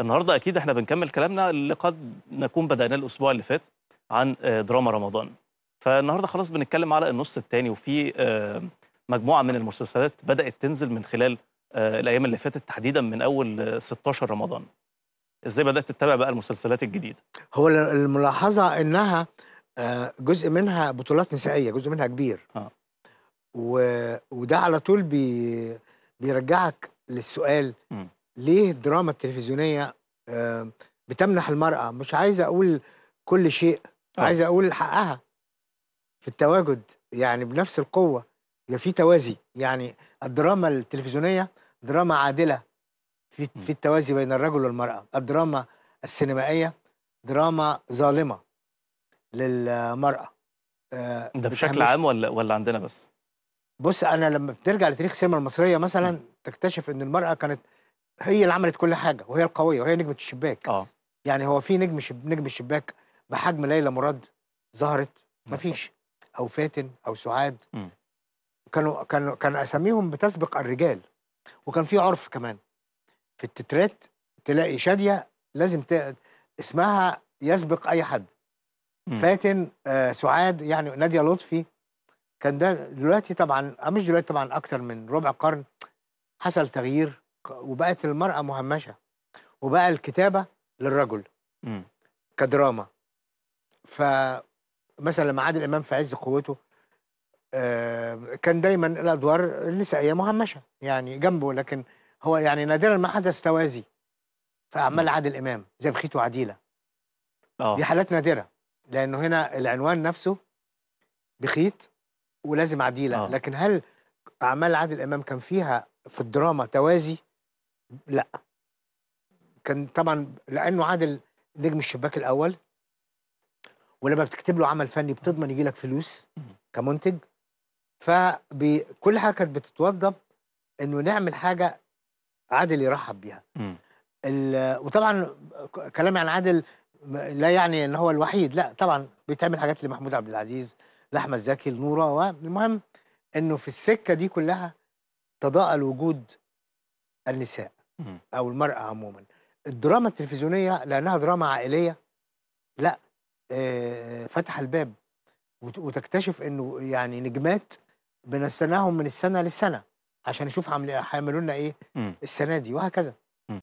النهارده اكيد احنا بنكمل كلامنا اللي قد نكون بدأناه الاسبوع اللي فات عن آه، دراما رمضان فالنهارده خلاص بنتكلم على النص الثاني وفي آه، مجموعه من المسلسلات بدأت تنزل من خلال آه، الايام اللي فاتت تحديدا من اول 16 رمضان ازاي بدات تتابع بقى المسلسلات الجديده هو الملاحظه انها جزء منها بطولات نسائيه جزء منها كبير آه. و... وده على طول بي... بيرجعك للسؤال م. ليه الدراما التلفزيونية آه، بتمنح المرأة مش عايز أقول كل شيء آه. عايز أقول حقها في التواجد يعني بنفس القوة يبقى في توازي يعني الدراما التلفزيونية دراما عادلة في في التوازي بين الرجل والمرأة الدراما السينمائية دراما ظالمة للمرأة آه، ده بشكل عام ولا ولا عندنا بس؟ بص أنا لما بترجع لتاريخ السينما المصرية مثلا تكتشف إن المرأة كانت هي اللي عملت كل حاجه وهي القويه وهي نجمه الشباك اه يعني هو في نجم شب... نجم الشباك بحجم ليلى مراد ظهرت مفيش او فاتن او سعاد كانوا كانوا كان اساميهم بتسبق الرجال وكان في عرف كمان في التترات تلاقي شاديه لازم ت... اسمها يسبق اي حد مم. فاتن آه سعاد يعني ناديه لطفي كان ده دلوقتي طبعا آه، مش دلوقتي طبعا اكتر من ربع قرن حصل تغيير وبقت المرأة مهمشة وبقى الكتابة للرجل م. كدراما فمثلا لما عادل إمام في عز قوته آه كان دايما الأدوار النسائية مهمشة يعني جنبه لكن هو يعني نادرا ما حدث توازي في أعمال عادل إمام زي بخيت وعديلة أوه. دي حالات نادرة لأنه هنا العنوان نفسه بخيت ولازم عديلة أوه. لكن هل أعمال عادل إمام كان فيها في الدراما توازي؟ لا كان طبعا لانه عادل نجم الشباك الاول ولما بتكتب له عمل فني بتضمن يجي لك فلوس كمنتج فكل حاجه كانت بتتوضب انه نعمل حاجه عادل يرحب بيها وطبعا كلامي عن عادل لا يعني ان هو الوحيد لا طبعا بيتعمل حاجات لمحمود عبد العزيز لاحمد زكي لنوره والمهم انه في السكه دي كلها تضاءل وجود النساء او المراه عموما الدراما التلفزيونيه لانها دراما عائليه لا آه، فتح الباب وتكتشف انه يعني نجمات بنستناهم من السنه للسنه عشان نشوف هيعملوا لنا ايه السنه دي وهكذا